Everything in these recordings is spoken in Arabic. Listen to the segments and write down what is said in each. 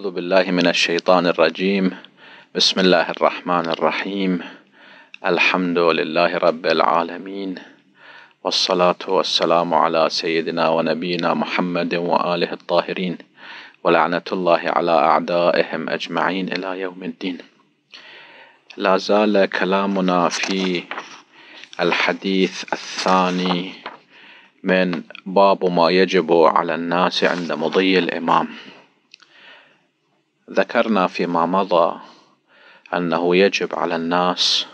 أعوذ بالله من الشيطان الرجيم بسم الله الرحمن الرحيم الحمد لله رب العالمين والصلاة والسلام على سيدنا ونبينا محمد وآله الطاهرين ولعنة الله على أعدائهم أجمعين إلى يوم الدين لا زال كلامنا في الحديث الثاني من باب ما يجب على الناس عند مضي الإمام ذكرنا فيما مضى انه يجب على الناس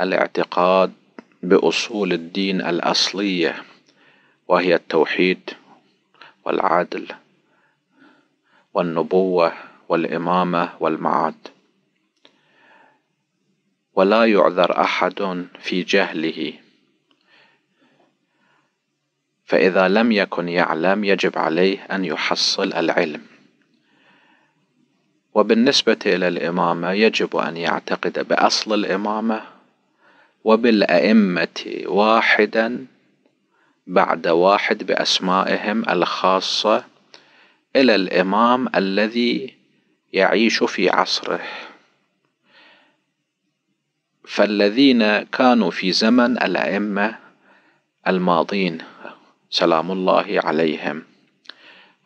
الاعتقاد باصول الدين الاصليه وهي التوحيد والعدل والنبوه والامامه والمعاد ولا يعذر احد في جهله فاذا لم يكن يعلم يجب عليه ان يحصل العلم وبالنسبة إلى الإمامة يجب أن يعتقد بأصل الإمامة وبالأئمة واحدا بعد واحد بأسمائهم الخاصة إلى الإمام الذي يعيش في عصره فالذين كانوا في زمن الأئمة الماضين سلام الله عليهم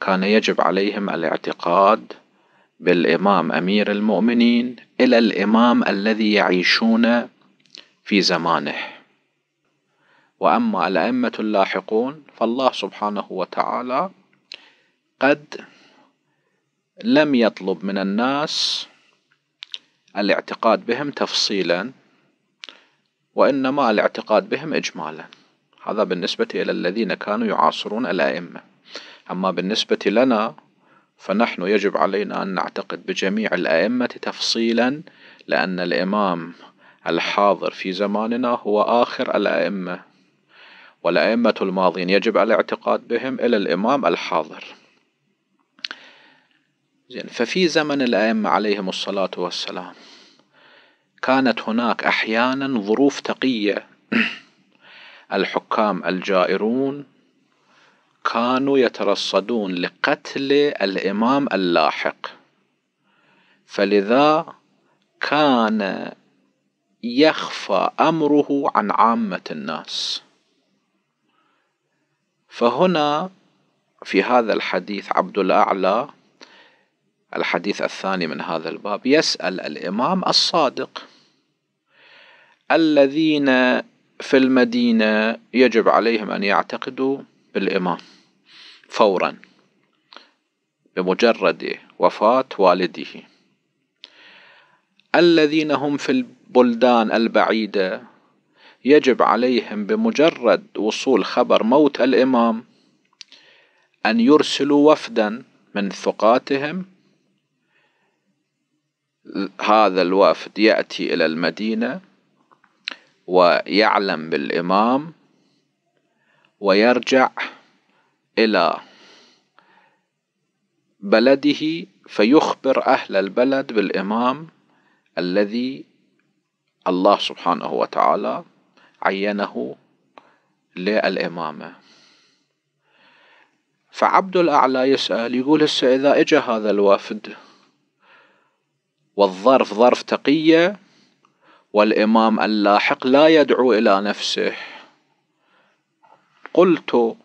كان يجب عليهم الاعتقاد بالإمام أمير المؤمنين إلى الإمام الذي يعيشون في زمانه وأما الأئمة اللاحقون فالله سبحانه وتعالى قد لم يطلب من الناس الاعتقاد بهم تفصيلا وإنما الاعتقاد بهم إجمالا هذا بالنسبة إلى الذين كانوا يعاصرون الأئمة أما بالنسبة لنا فنحن يجب علينا أن نعتقد بجميع الأئمة تفصيلا لأن الإمام الحاضر في زماننا هو آخر الأئمة والأئمة الماضين يجب الاعتقاد بهم إلى الإمام الحاضر زين ففي زمن الأئمة عليهم الصلاة والسلام كانت هناك أحيانا ظروف تقية الحكام الجائرون كانوا يترصدون لقتل الامام اللاحق فلذا كان يخفى امره عن عامه الناس فهنا في هذا الحديث عبد الاعلى الحديث الثاني من هذا الباب يسال الامام الصادق الذين في المدينه يجب عليهم ان يعتقدوا بالامام فورا بمجرد وفاة والده الذين هم في البلدان البعيدة يجب عليهم بمجرد وصول خبر موت الإمام أن يرسلوا وفدا من ثقاتهم هذا الوفد يأتي إلى المدينة ويعلم بالإمام ويرجع إلى بلده فيخبر أهل البلد بالإمام الذي الله سبحانه وتعالى عينه للإمامة فعبد الأعلى يسأل يقول هسه إذا إجا هذا الوفد والظرف ظرف تقية والإمام اللاحق لا يدعو إلى نفسه قلت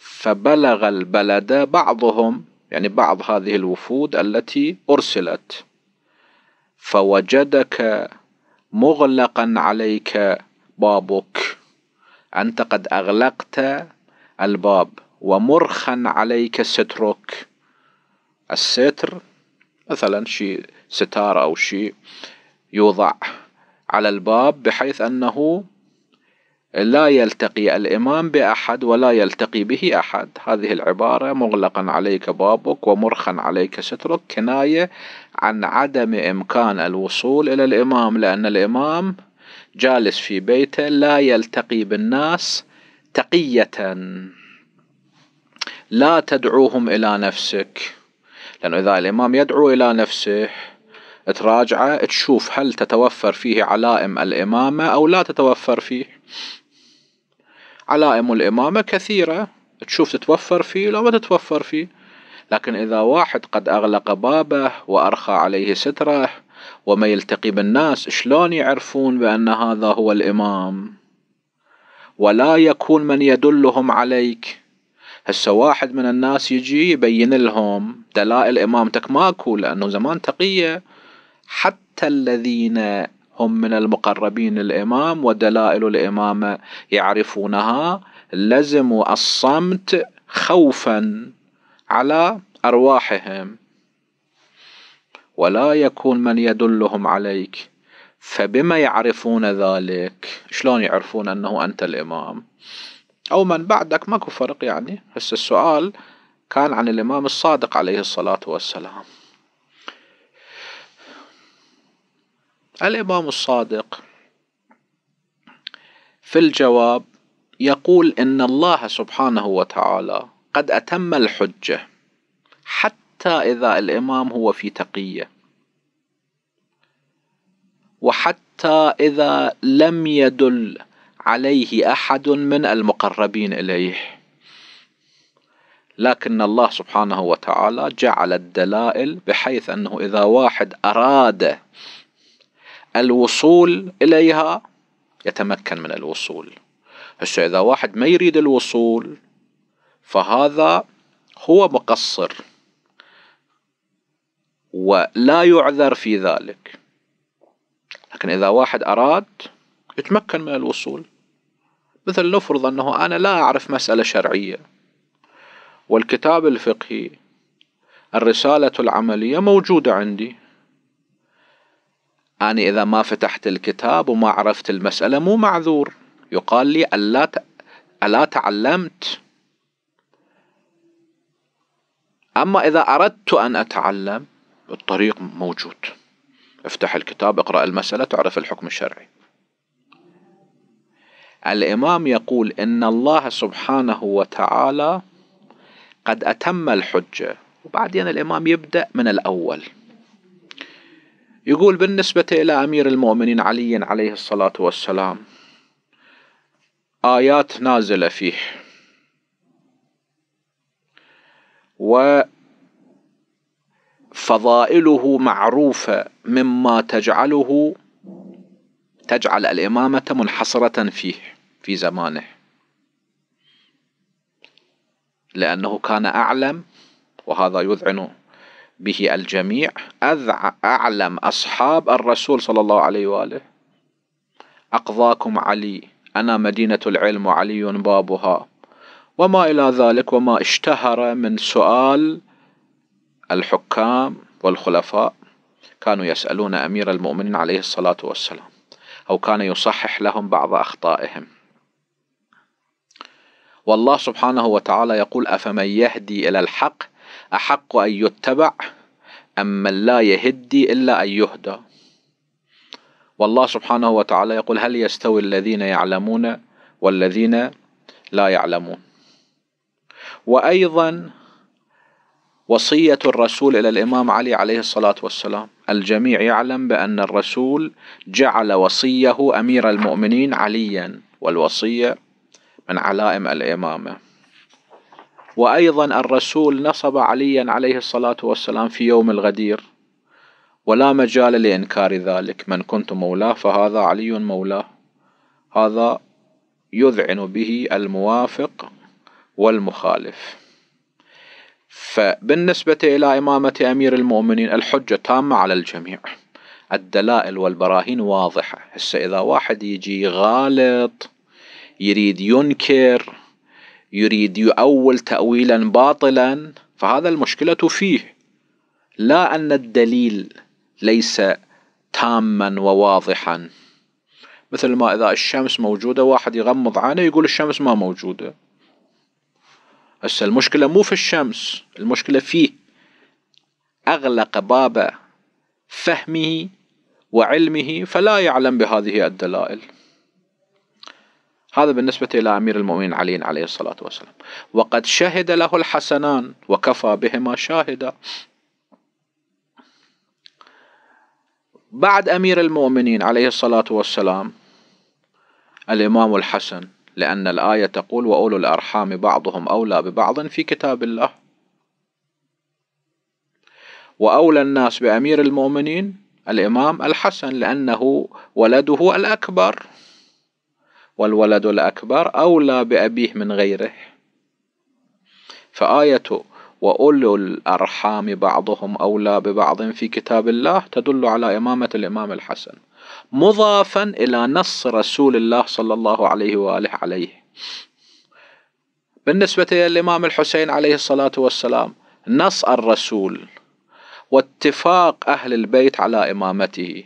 فبلغ البلد بعضهم يعني بعض هذه الوفود التي أرسلت فوجدك مغلقا عليك بابك أنت قد أغلقت الباب ومرخا عليك سترك الستر مثلا شيء ستارة أو شيء يوضع على الباب بحيث أنه لا يلتقي الإمام بأحد ولا يلتقي به أحد هذه العبارة مغلقا عليك بابك ومرخا عليك سترك كناية عن عدم إمكان الوصول إلى الإمام لأن الإمام جالس في بيته لا يلتقي بالناس تقية لا تدعوهم إلى نفسك لأنه إذا الإمام يدعو إلى نفسه تراجعه تشوف هل تتوفر فيه علائم الإمامة أو لا تتوفر فيه علائم الإمامة كثيرة تشوف تتوفر فيه لو ما تتوفر فيه لكن إذا واحد قد أغلق بابه وأرخى عليه ستره وما يلتقي بالناس شلون يعرفون بأن هذا هو الإمام ولا يكون من يدلهم عليك هسه واحد من الناس يجي يبين لهم دلائل إمامتك ماكو لأنه زمان تقية حتى الذين هم من المقربين الإمام ودلائل الإمامة يعرفونها لزموا الصمت خوفا على أرواحهم ولا يكون من يدلهم عليك فبما يعرفون ذلك شلون يعرفون أنه أنت الإمام أو من بعدك ماكو فرق يعني هسه السؤال كان عن الإمام الصادق عليه الصلاة والسلام الإمام الصادق في الجواب يقول إن الله سبحانه وتعالى قد أتم الحجة حتى إذا الإمام هو في تقية وحتى إذا لم يدل عليه أحد من المقربين إليه لكن الله سبحانه وتعالى جعل الدلائل بحيث أنه إذا واحد أراد الوصول إليها يتمكن من الوصول هسه إذا واحد ما يريد الوصول فهذا هو مقصر ولا يعذر في ذلك لكن إذا واحد أراد يتمكن من الوصول مثل نفرض أنه أنا لا أعرف مسألة شرعية والكتاب الفقهي الرسالة العملية موجودة عندي أنا إذا ما فتحت الكتاب وما عرفت المسألة مو معذور يقال لي ألا, ت... ألا تعلمت أما إذا أردت أن أتعلم الطريق موجود افتح الكتاب اقرأ المسألة تعرف الحكم الشرعي الإمام يقول إن الله سبحانه وتعالى قد أتم الحجة وبعدين الإمام يبدأ من الأول يقول بالنسبة إلى أمير المؤمنين علي عليه الصلاة والسلام آيات نازلة فيه وفضائله معروفة مما تجعله تجعل الإمامة منحصرة فيه في زمانه لأنه كان أعلم وهذا يذعن به الجميع أذ أعلم أصحاب الرسول صلى الله عليه وآله أقضاكم علي أنا مدينة العلم علي بابها وما إلى ذلك وما اشتهر من سؤال الحكام والخلفاء كانوا يسألون أمير المؤمنين عليه الصلاة والسلام أو كان يصحح لهم بعض أخطائهم والله سبحانه وتعالى يقول أفمن يهدي إلى الحق أحق أن يتبع أم من لا يهدي إلا أن يهدى والله سبحانه وتعالى يقول هل يستوي الذين يعلمون والذين لا يعلمون وأيضا وصية الرسول إلى الإمام علي عليه الصلاة والسلام الجميع يعلم بأن الرسول جعل وصيه أمير المؤمنين عليا والوصية من علائم الإمامة وأيضا الرسول نصب عليا عليه الصلاة والسلام في يوم الغدير ولا مجال لإنكار ذلك من كنت مولاه فهذا علي مولاه هذا يذعن به الموافق والمخالف فبالنسبة إلى إمامة أمير المؤمنين الحجة تامة على الجميع الدلائل والبراهين واضحة هسه إذا واحد يجي غالط يريد ينكر يريد يؤول تأويلا باطلا فهذا المشكلة فيه لا أن الدليل ليس تاما وواضحا مثل ما إذا الشمس موجودة واحد يغمض عينه يقول الشمس ما موجودة هسه المشكلة مو في الشمس المشكلة فيه أغلق باب فهمه وعلمه فلا يعلم بهذه الدلائل هذا بالنسبة إلى أمير المؤمنين علي عليه الصلاة والسلام وقد شهد له الحسنان وكفى بهما شاهدا بعد أمير المؤمنين عليه الصلاة والسلام الإمام الحسن لأن الآية تقول وأولو الأرحام بعضهم أولى ببعض في كتاب الله وأولى الناس بأمير المؤمنين الإمام الحسن لأنه ولده الأكبر والولد الأكبر أولى بأبيه من غيره فآية وأولو الأرحام بعضهم أولى ببعض في كتاب الله تدل على إمامة الإمام الحسن مضافا إلى نص رسول الله صلى الله عليه وآله عليه بالنسبة للإمام الحسين عليه الصلاة والسلام نص الرسول واتفاق أهل البيت على إمامته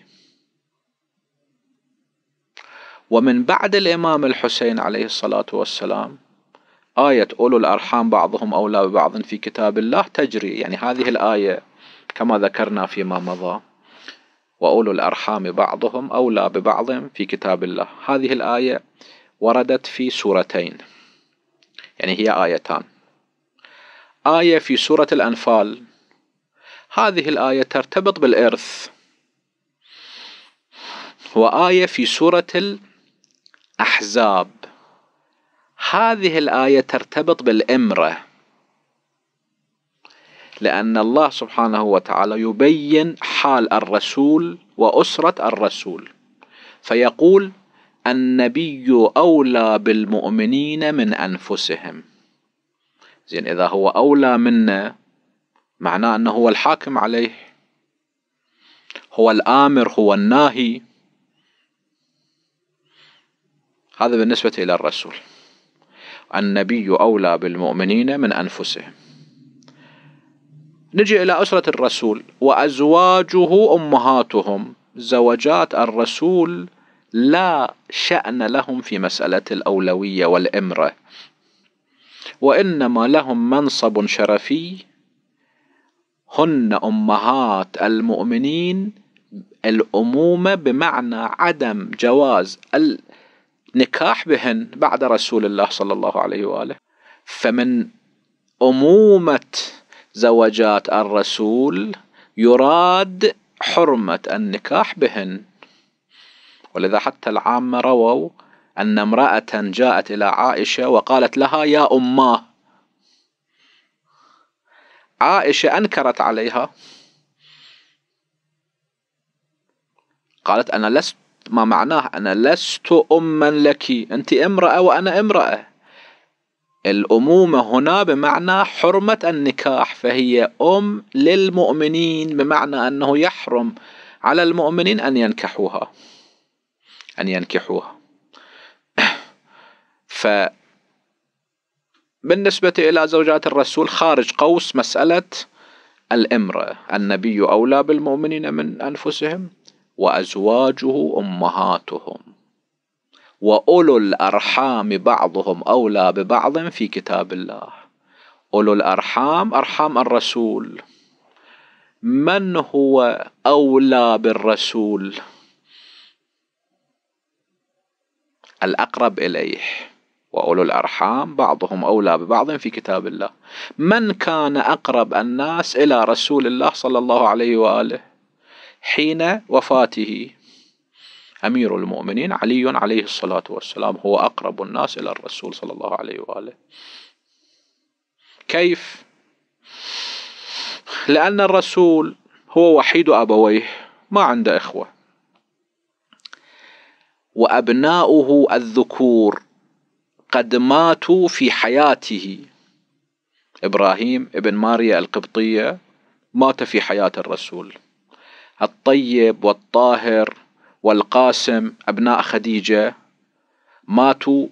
ومن بعد الإمام الحسين عليه الصلاة والسلام آية أولو الأرحام بعضهم أولى ببعض في كتاب الله تجري يعني هذه الآية كما ذكرنا فيما مضى وأولو الأرحام بعضهم أولى ببعض في كتاب الله هذه الآية وردت في سورتين يعني هي آيتان آية في سورة الأنفال هذه الآية ترتبط بالإرث وآية في سورة أحزاب هذه الآية ترتبط بالإمرة لأن الله سبحانه وتعالى يبين حال الرسول وأسرة الرسول فيقول النبي أولى بالمؤمنين من أنفسهم زين إذا هو أولى منا معناه أنه هو الحاكم عليه هو الآمر هو الناهي هذا بالنسبة إلى الرسول النبي أولى بالمؤمنين من أنفسهم نجي إلى أسرة الرسول وأزواجه أمهاتهم زوجات الرسول لا شأن لهم في مسألة الأولوية والإمرة وإنما لهم منصب شرفي هن أمهات المؤمنين الأمومة بمعنى عدم جواز نكاح بهن بعد رسول الله صلى الله عليه واله فمن امومه زوجات الرسول يراد حرمه النكاح بهن ولذا حتى العامه رووا ان امراه جاءت الى عائشه وقالت لها يا اماه عائشه انكرت عليها قالت انا لست ما معناه أنا لست أما لك أنت امرأة وأنا امرأة الأمومة هنا بمعنى حرمة النكاح فهي أم للمؤمنين بمعنى أنه يحرم على المؤمنين أن ينكحوها أن ينكحوها ف بالنسبة إلى زوجات الرسول خارج قوس مسألة الامرأة النبي أولى بالمؤمنين من أنفسهم وازواجه امهاتهم واولو الارحام بعضهم اولى ببعض في كتاب الله اولو الارحام ارحام الرسول من هو اولى بالرسول الاقرب اليه واولو الارحام بعضهم اولى ببعض في كتاب الله من كان اقرب الناس الى رسول الله صلى الله عليه واله حين وفاته أمير المؤمنين علي عليه الصلاة والسلام هو أقرب الناس إلى الرسول صلى الله عليه وآله كيف؟ لأن الرسول هو وحيد أبويه ما عنده إخوة وأبناؤه الذكور قد ماتوا في حياته إبراهيم ابن ماريا القبطية مات في حياة الرسول الطيب والطاهر والقاسم أبناء خديجة ماتوا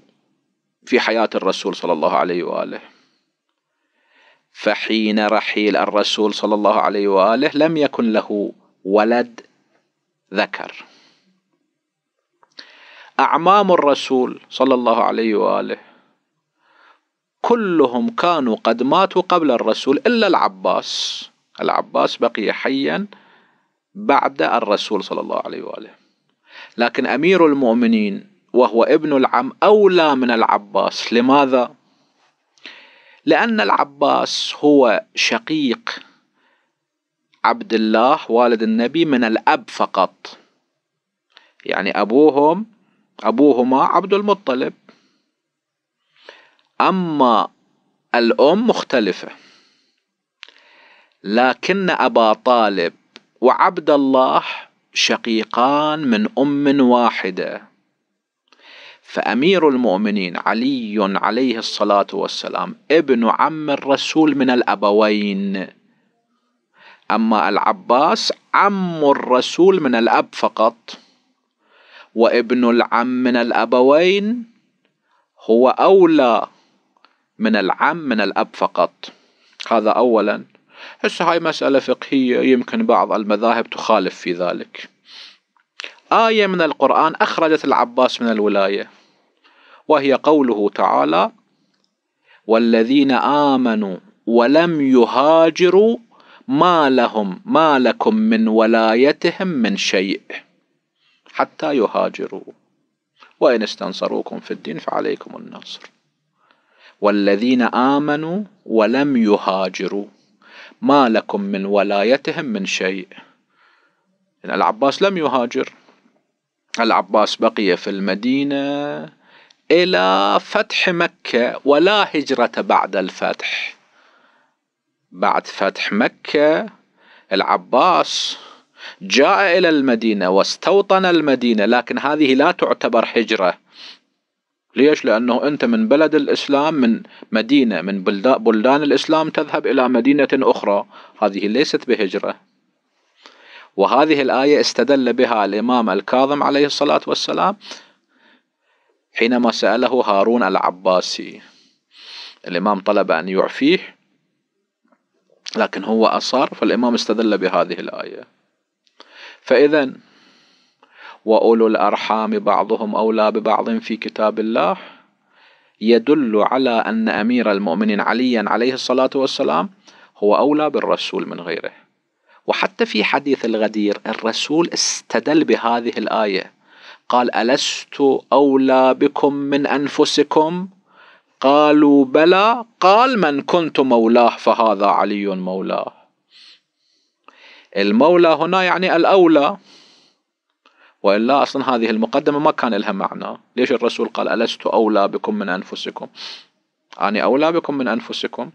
في حياة الرسول صلى الله عليه وآله فحين رحيل الرسول صلى الله عليه وآله لم يكن له ولد ذكر أعمام الرسول صلى الله عليه وآله كلهم كانوا قد ماتوا قبل الرسول إلا العباس العباس بقي حيا بعد الرسول صلى الله عليه واله لكن امير المؤمنين وهو ابن العم اولى من العباس لماذا لان العباس هو شقيق عبد الله والد النبي من الاب فقط يعني ابوهم ابوهما عبد المطلب اما الام مختلفه لكن ابا طالب وعبد الله شقيقان من أم واحدة فأمير المؤمنين علي عليه الصلاة والسلام ابن عم الرسول من الأبوين أما العباس عم الرسول من الأب فقط وابن العم من الأبوين هو أولى من العم من الأب فقط هذا أولا هسه هاي مسألة فقهية يمكن بعض المذاهب تخالف في ذلك آية من القرآن أخرجت العباس من الولاية وهي قوله تعالى والذين آمنوا ولم يهاجروا ما لهم ما لكم من ولايتهم من شيء حتى يهاجروا وإن استنصروكم في الدين فعليكم النصر والذين آمنوا ولم يهاجروا ما لكم من ولايتهم من شيء يعني العباس لم يهاجر العباس بقي في المدينة إلى فتح مكة ولا هجرة بعد الفتح بعد فتح مكة العباس جاء إلى المدينة واستوطن المدينة لكن هذه لا تعتبر هجرة ليش؟ لأنه أنت من بلد الإسلام من مدينة من بلدان الإسلام تذهب إلى مدينة أخرى هذه ليست بهجرة وهذه الآية استدل بها الإمام الكاظم عليه الصلاة والسلام حينما سأله هارون العباسي الإمام طلب أن يعفيه لكن هو أصر فالإمام استدل بهذه الآية فإذا واولو الارحام بعضهم اولى ببعض في كتاب الله يدل على ان امير المؤمنين عليا عليه الصلاه والسلام هو اولى بالرسول من غيره وحتى في حديث الغدير الرسول استدل بهذه الايه قال الست اولى بكم من انفسكم قالوا بلى قال من كنت مولاه فهذا علي مولاه المولى هنا يعني الاولى والا اصلا هذه المقدمه ما كان لها معنى ليش الرسول قال الست اولى بكم من انفسكم اني اولى بكم من انفسكم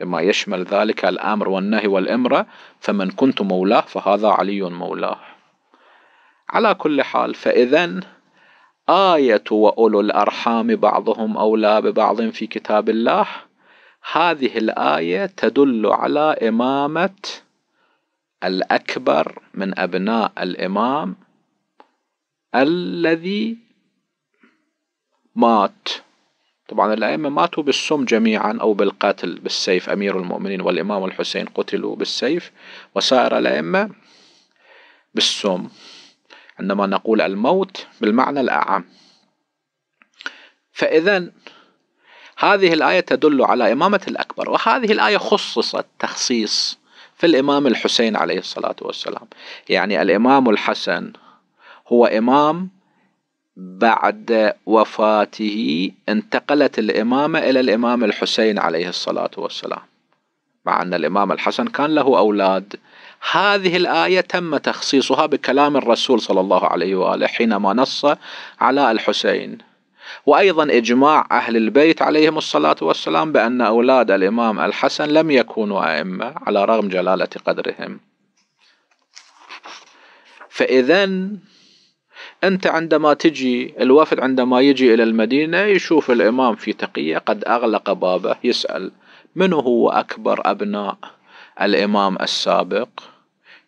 بما يشمل ذلك الامر والنهي والامره فمن كنت مولاه فهذا علي مولاه على كل حال فاذا آية وأولو الأرحام بعضهم أولى ببعض في كتاب الله هذه الآية تدل على إمامة الأكبر من أبناء الإمام الذي مات طبعا الأئمة ماتوا بالسم جميعا أو بالقتل بالسيف أمير المؤمنين والإمام الحسين قتلوا بالسيف وسائر الأئمة بالسم عندما نقول الموت بالمعنى الأعم فإذا هذه الآية تدل على إمامة الأكبر وهذه الآية خصصت تخصيص في الإمام الحسين عليه الصلاة والسلام يعني الإمام الحسن هو إمام بعد وفاته انتقلت الإمامة إلى الإمام الحسين عليه الصلاة والسلام مع أن الإمام الحسن كان له أولاد هذه الآية تم تخصيصها بكلام الرسول صلى الله عليه وآله حينما نص على الحسين وأيضا إجماع أهل البيت عليهم الصلاة والسلام بأن أولاد الإمام الحسن لم يكونوا أئمة على رغم جلالة قدرهم فإذا انت عندما تجي الوفد عندما يجي الى المدينه يشوف الامام في تقيه قد اغلق بابه يسال من هو اكبر ابناء الامام السابق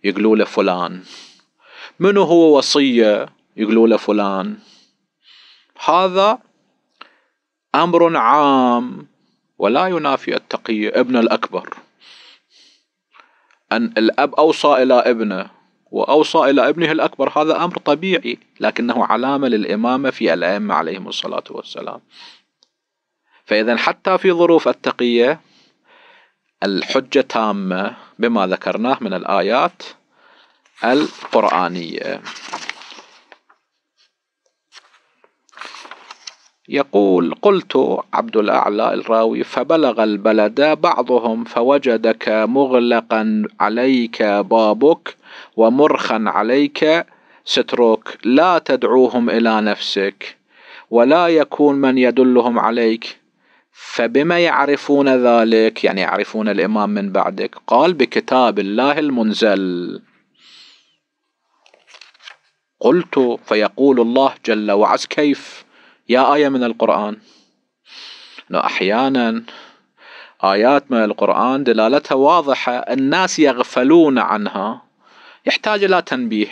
يقولوا له فلان من هو وصيه يقولوا له فلان هذا امر عام ولا ينافي التقيه ابن الاكبر ان الاب اوصى الى ابنه وأوصى إلى ابنه الأكبر هذا أمر طبيعي لكنه علامة للإمامة في الأئمة عليهم الصلاة والسلام فإذا حتى في ظروف التقية الحجة تامة بما ذكرناه من الآيات القرآنية يقول قلت عبد الأعلى الراوي فبلغ البلد بعضهم فوجدك مغلقا عليك بابك ومرخا عليك سترك لا تدعوهم إلى نفسك ولا يكون من يدلهم عليك فبما يعرفون ذلك يعني يعرفون الإمام من بعدك قال بكتاب الله المنزل قلت فيقول الله جل وعز كيف يا آية من القرآن أنه أحيانا آيات من القرآن دلالتها واضحة الناس يغفلون عنها يحتاج إلى تنبيه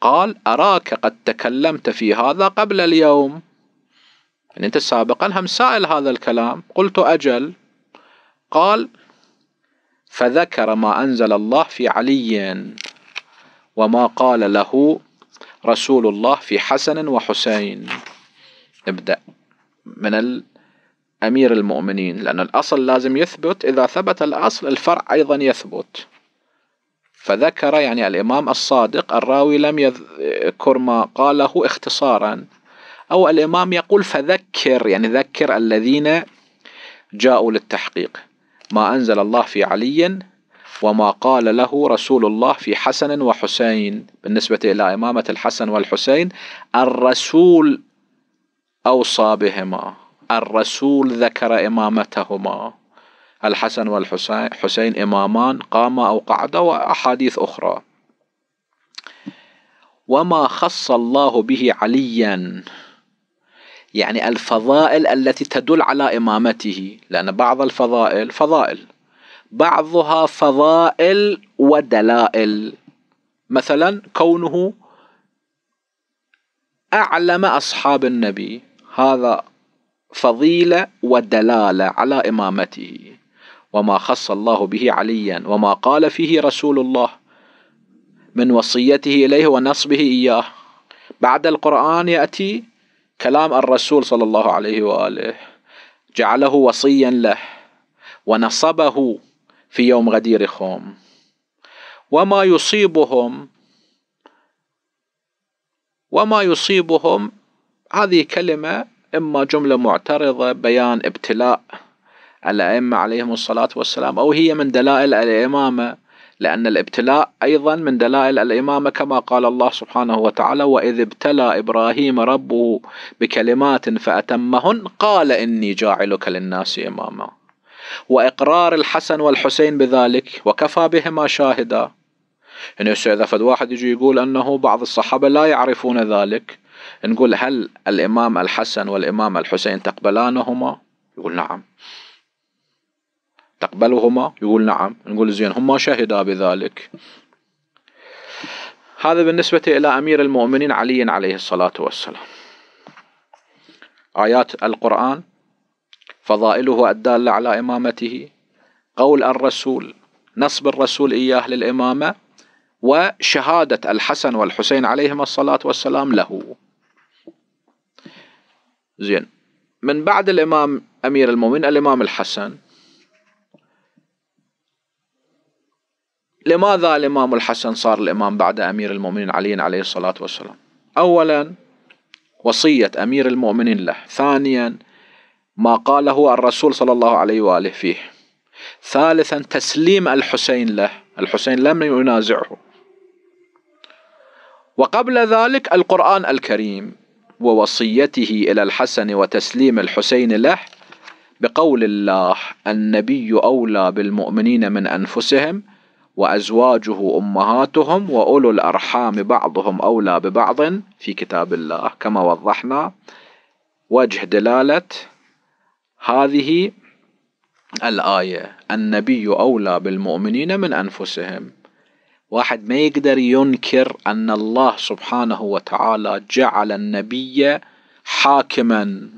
قال أراك قد تكلمت في هذا قبل اليوم يعني أنت سابقا هم سائل هذا الكلام قلت أجل قال فذكر ما أنزل الله في علي وما قال له رسول الله في حسن وحسين ابدأ من أمير المؤمنين لأن الأصل لازم يثبت إذا ثبت الأصل الفرع أيضا يثبت فذكر يعني الإمام الصادق الراوي لم يذكر ما قاله اختصارا أو الإمام يقول فذكر يعني ذكر الذين جاءوا للتحقيق ما أنزل الله في علي وما قال له رسول الله في حسن وحسين بالنسبة إلى إمامة الحسن والحسين الرسول أوصى بهما الرسول ذكر إمامتهما الحسن والحسين إمامان قام أو قعد وأحاديث أخرى وما خص الله به عليا يعني الفضائل التي تدل على إمامته لأن بعض الفضائل فضائل بعضها فضائل ودلائل مثلا كونه أعلم أصحاب النبي هذا فضيلة ودلالة على إمامته وما خص الله به عليا وما قال فيه رسول الله من وصيته إليه ونصبه إياه بعد القرآن يأتي كلام الرسول صلى الله عليه وآله جعله وصيا له ونصبه في يوم خوم وما يصيبهم وما يصيبهم هذه كلمة إما جملة معترضة بيان ابتلاء الأئمة عليهم الصلاة والسلام أو هي من دلائل الإمامة لأن الابتلاء أيضا من دلائل الإمامة كما قال الله سبحانه وتعالى وإذ ابتلى إبراهيم ربه بكلمات فأتمهن قال إني جاعلك للناس إماما وإقرار الحسن والحسين بذلك وكفى بهما شاهدا يعني إذا فد واحد يجي يقول أنه بعض الصحابة لا يعرفون ذلك نقول هل الإمام الحسن والإمام الحسين تقبلانهما يقول نعم تقبلهما يقول نعم نقول زين هما شهدا بذلك هذا بالنسبة إلى أمير المؤمنين علي عليه الصلاة والسلام آيات القرآن فضائله الدالة على إمامته قول الرسول نصب الرسول إياه للإمامة وشهادة الحسن والحسين عليهما الصلاة والسلام له زين من بعد الإمام أمير المؤمنين الإمام الحسن لماذا الإمام الحسن صار الإمام بعد أمير المؤمنين علي عليه الصلاة والسلام أولا وصية أمير المؤمنين له ثانيا ما قاله الرسول صلى الله عليه واله فيه. ثالثا تسليم الحسين له، الحسين لم ينازعه. وقبل ذلك القرآن الكريم ووصيته إلى الحسن وتسليم الحسين له بقول الله النبي أولى بالمؤمنين من أنفسهم وأزواجه أمهاتهم وأولو الأرحام بعضهم أولى ببعض في كتاب الله كما وضحنا وجه دلالة هذه الآية النبي أولى بالمؤمنين من أنفسهم واحد ما يقدر ينكر أن الله سبحانه وتعالى جعل النبي حاكما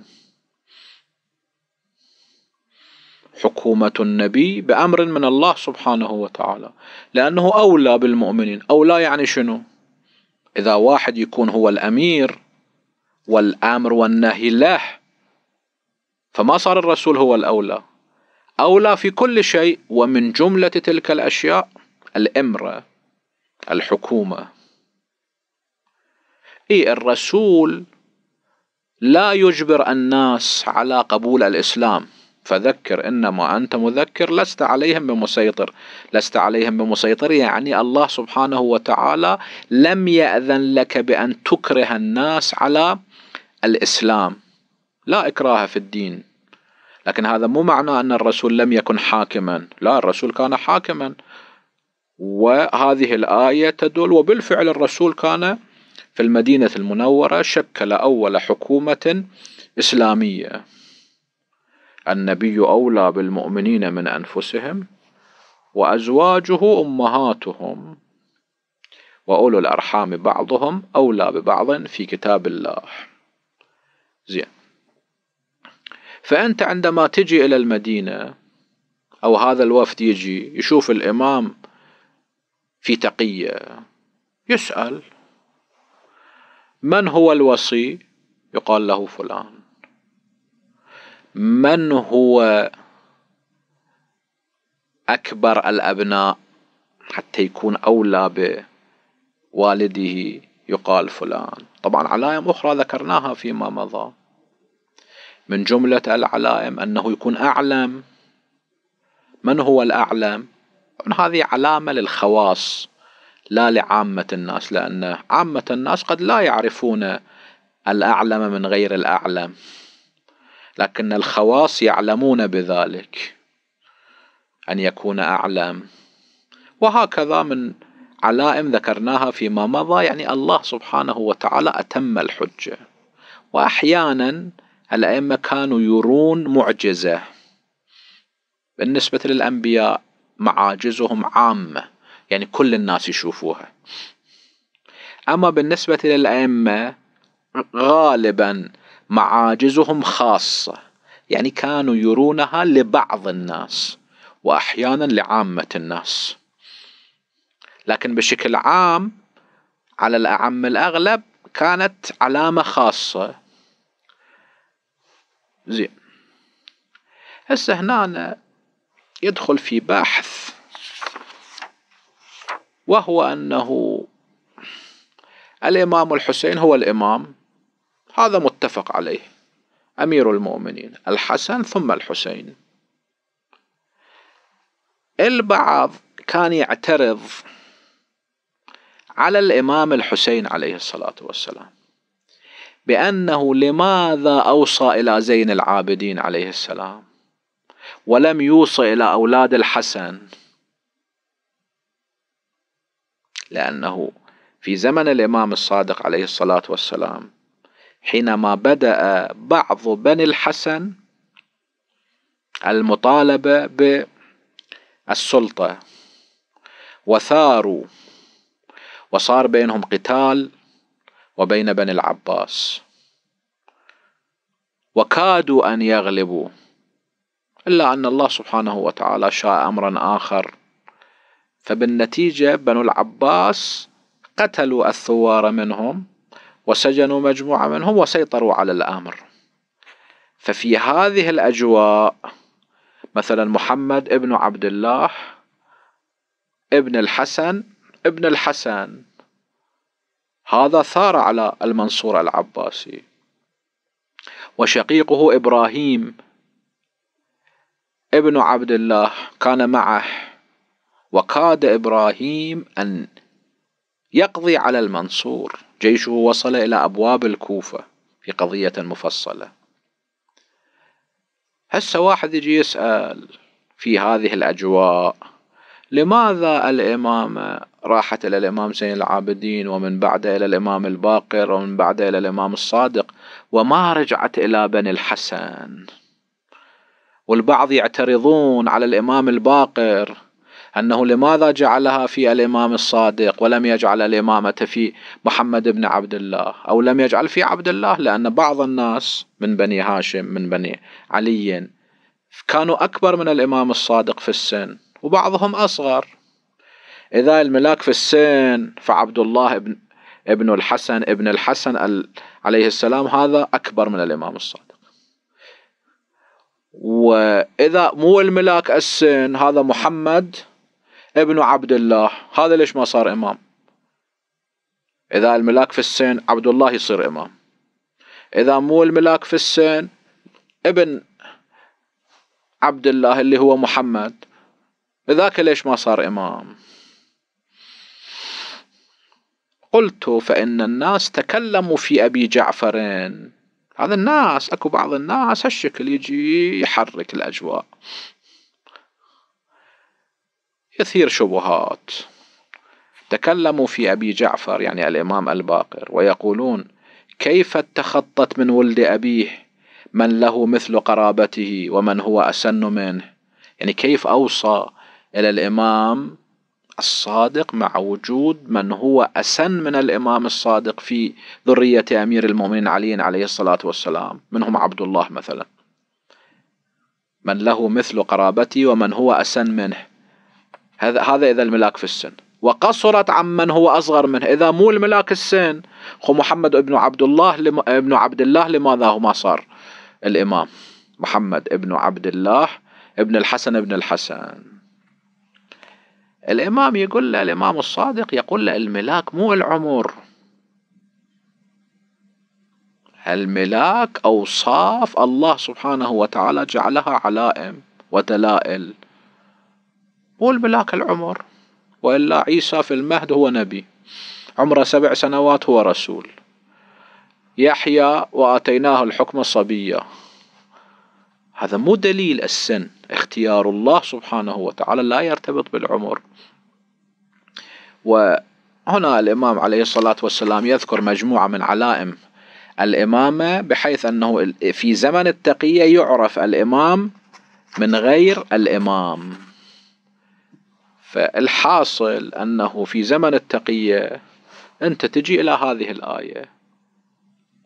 حكومة النبي بأمر من الله سبحانه وتعالى لأنه أولى بالمؤمنين أولى يعني شنو إذا واحد يكون هو الأمير والأمر والنهي له فما صار الرسول هو الأولى أولى في كل شيء ومن جملة تلك الأشياء الإمرة الحكومة إيه الرسول لا يجبر الناس على قبول الإسلام فذكر إنما أنت مذكر لست عليهم بمسيطر لست عليهم بمسيطر يعني الله سبحانه وتعالى لم يأذن لك بأن تكره الناس على الإسلام لا إكراه في الدين لكن هذا مو معنى أن الرسول لم يكن حاكما لا الرسول كان حاكما وهذه الآية تدل وبالفعل الرسول كان في المدينة المنورة شكل أول حكومة إسلامية النبي أولى بالمؤمنين من أنفسهم وأزواجه أمهاتهم وأولو الأرحام بعضهم أولى ببعض في كتاب الله زين فأنت عندما تجي إلى المدينة أو هذا الوفد يجي يشوف الإمام في تقية يسأل من هو الوصي يقال له فلان من هو أكبر الأبناء حتى يكون أولى بوالده يقال فلان طبعا علائم أخرى ذكرناها فيما مضى من جملة العلائم أنه يكون أعلم من هو الأعلم؟ هذه علامة للخواص لا لعامة الناس لأن عامة الناس قد لا يعرفون الأعلم من غير الأعلم لكن الخواص يعلمون بذلك أن يكون أعلم وهكذا من علائم ذكرناها فيما مضى يعني الله سبحانه وتعالى أتم الحجة وأحيانا الأئمة كانوا يرون معجزة بالنسبة للأنبياء معاجزهم عامة يعني كل الناس يشوفوها أما بالنسبة للأئمة غالبا معاجزهم خاصة يعني كانوا يرونها لبعض الناس وأحيانا لعامة الناس لكن بشكل عام على الأعم الأغلب كانت علامة خاصة زين هسه هنا أنا يدخل في بحث وهو أنه الإمام الحسين هو الإمام هذا متفق عليه أمير المؤمنين الحسن ثم الحسين البعض كان يعترض على الإمام الحسين عليه الصلاة والسلام بأنه لماذا أوصى إلى زين العابدين عليه السلام ولم يوصى إلى أولاد الحسن لأنه في زمن الإمام الصادق عليه الصلاة والسلام حينما بدأ بعض بني الحسن المطالبة بالسلطة وثاروا وصار بينهم قتال وبين بني العباس وكادوا أن يغلبوا إلا أن الله سبحانه وتعالى شاء أمرا آخر فبالنتيجة بنو العباس قتلوا الثوار منهم وسجنوا مجموعة منهم وسيطروا على الأمر ففي هذه الأجواء مثلا محمد ابن عبد الله ابن الحسن ابن الحسن هذا ثار على المنصور العباسي وشقيقه إبراهيم ابن عبد الله كان معه وكاد إبراهيم أن يقضي على المنصور جيشه وصل إلى أبواب الكوفة في قضية مفصلة هسه واحد يجي يسأل في هذه الأجواء لماذا الإمامة راحت إلى الإمام زين العابدين ومن بعده إلى الإمام الباقر ومن بعده إلى الإمام الصادق وما رجعت إلى بني الحسن والبعض يعترضون على الإمام الباقر أنه لماذا جعلها في الإمام الصادق ولم يجعل الإمامة في محمد بن عبد الله أو لم يجعل في عبد الله لأن بعض الناس من بني هاشم من بني علي كانوا أكبر من الإمام الصادق في السن وبعضهم أصغر إذا الملاك في السن فعبد الله ابن ابن الحسن ابن الحسن عليه السلام هذا أكبر من الإمام الصادق وإذا مو الملاك السن هذا محمد ابن عبد الله هذا ليش ما صار إمام إذا الملاك في السن عبد الله يصير إمام إذا مو الملاك في السن ابن عبد الله اللي هو محمد ذاك ليش ما صار إمام قلت فإن الناس تكلموا في أبي جعفر هذا الناس أكو بعض الناس هالشكل يجي يحرك الأجواء يثير شبهات تكلموا في أبي جعفر يعني الإمام الباقر ويقولون كيف اتخطت من ولد أبيه من له مثل قرابته ومن هو أسن منه يعني كيف أوصى إلى الإمام الصادق مع وجود من هو أسن من الإمام الصادق في ذرية أمير المؤمنين علي عليه الصلاة والسلام منهم عبد الله مثلا من له مثل قرابتي ومن هو أسن منه هذا هذا إذا الملاك في السن وقصرت عمن هو أصغر منه إذا مو الملاك السن خو محمد ابن عبد الله لم... ابن عبد الله لماذا هما ما صار الإمام محمد ابن عبد الله ابن الحسن ابن الحسن الإمام يقول له الإمام الصادق يقول له الملاك مو العمر الملاك أوصاف الله سبحانه وتعالى جعلها علائم ودلائل مو الملاك العمر وإلا عيسى في المهد هو نبي عمره سبع سنوات هو رسول يحيى وآتيناه الحكم الصبية هذا مو دليل السن اختيار الله سبحانه وتعالى لا يرتبط بالعمر وهنا الإمام عليه الصلاة والسلام يذكر مجموعة من علائم الإمامة بحيث أنه في زمن التقية يعرف الإمام من غير الإمام فالحاصل أنه في زمن التقية أنت تجي إلى هذه الآية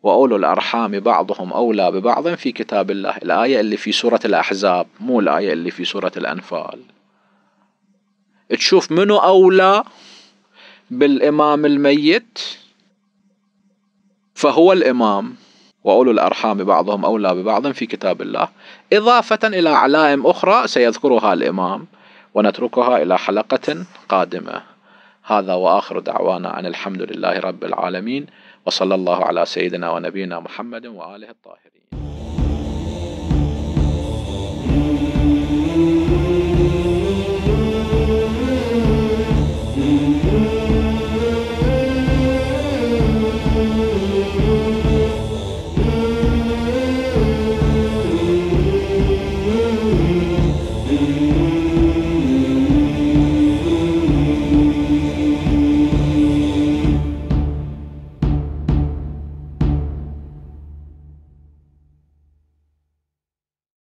وأولو الأرحام بعضهم أولى ببعض في كتاب الله الآية اللي في سورة الأحزاب مو الآية اللي في سورة الأنفال تشوف منو أولى بالإمام الميت فهو الإمام وأولو الأرحام بعضهم أولى ببعض في كتاب الله إضافة إلى علائم أخرى سيذكرها الإمام ونتركها إلى حلقة قادمة هذا وآخر دعوانا عن الحمد لله رب العالمين وصلى الله على سيدنا ونبينا محمد وآله الطاهر